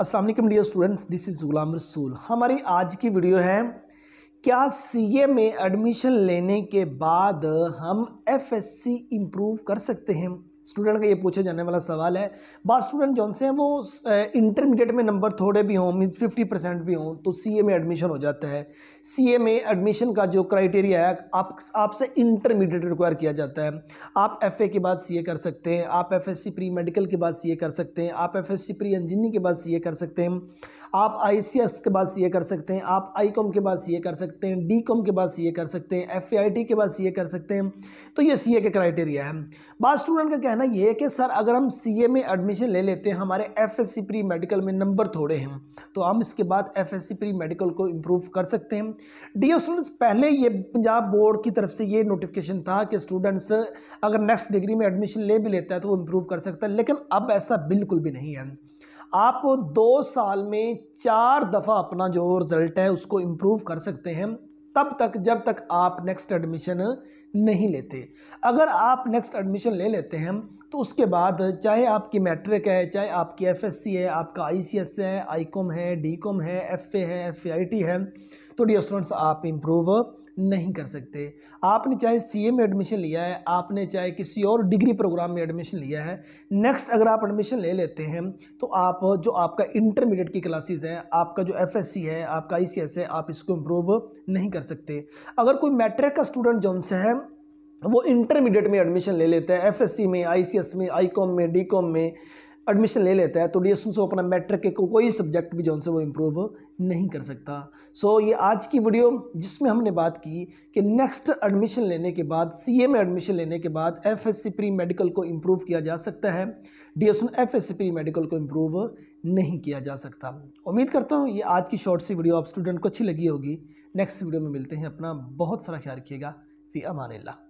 अस्सलाम वालेकुम dear students this is Ghulam Rasool हमारी आज की वीडियो है क्या सीए में एडमिशन लेने के बाद हम एफएससी इम्प्रूव कर सकते हैं स्टूडेंट का ये पूछा जाने वाला सवाल है बाद स्टूडेंट जौन से हैं वो इंटरमीडिएट में नंबर थोड़े भी हों मीन्स फिफ्टी परसेंट भी हों तो सी ए में एडमिशन हो जाता है सी ए में एडमिशन का जो क्राइटेरिया है आप आपसे इंटरमीडिएट रिक्वायर किया जाता है आप एफ ए के बाद सी ए कर सकते हैं आप F S C pre medical के बाद सी ए कर सकते हैं आप F S C pre engineering के बाद सी ए कर सकते हैं आप आई सी एस के बाद सी ए कर सकते हैं आप आई कॉम के बाद सी ए कर सकते हैं डी कॉम के बाद सी ए कर सकते हैं एफ ए आई टी के बाद सी ए कर सकते हैं तो ये सी ए के क्राइटेरिया है बाद स्टूडेंट का कहना यह है कि सर अगर हम सीए में एडमिशन ले लेते हैं हमारे F S C pre medical में नंबर थोड़े हैं तो हम इसके बाद F S C pre medical को इम्प्रूव कर सकते हैं डी स्टूडेंट्स पहले ये पंजाब बोर्ड की तरफ से ये नोटिफिकेशन था कि स्टूडेंट्स अगर नेक्स्ट डिग्री में एडमिशन ले भी लेता है तो वो इम्प्रूव कर सकता है लेकिन अब ऐसा बिल्कुल भी नहीं है आप दो साल में चार दफ़ा अपना जो रिज़ल्ट है उसको इम्प्रूव कर सकते हैं तब तक जब तक आप नेक्स्ट एडमिशन नहीं लेते अगर आप नेक्स्ट एडमिशन ले लेते हैं तो उसके बाद चाहे आपकी मैट्रिक है चाहे आपकी एफएससी है आपका आईसीएस है आईकॉम है डीकॉम है एफए है एफआईटी है तो डी स्टूडेंट्स आप इम्प्रूव नहीं कर सकते आपने चाहे सीए में एडमिशन लिया है आपने चाहे किसी और डिग्री प्रोग्राम में एडमिशन लिया है नेक्स्ट अगर आप एडमिशन ले लेते हैं तो आप जो आपका इंटरमीडिएट की क्लासेस है आपका जो एफएससी है आपका आईसीएस है आप इसको इम्प्रूव नहीं कर सकते अगर कोई मैट्रिक का स्टूडेंट जौन से है वो इंटरमीडिएट में एडमिशन ले लेता है एफ में आई में आई में डी में एडमिशन ले लेता है तो डी से अपना मैट्रिक के को, कोई सब्जेक्ट भी जो उनसे वो इम्प्रूव नहीं कर सकता सो so, ये आज की वीडियो जिसमें हमने बात की कि नेक्स्ट एडमिशन लेने के बाद सी ए में एडमिशन लेने के बाद F S C pre medical को इम्प्रूव किया जा सकता है D S F S C pre medical को इम्प्रूव नहीं किया जा सकता उम्मीद करता हूँ ये आज की शॉर्ट सी वीडियो आप स्टूडेंट को अच्छी लगी होगी नेक्स्ट वीडियो में मिलते हैं अपना बहुत सारा ख्याल रखिएगा फी अमान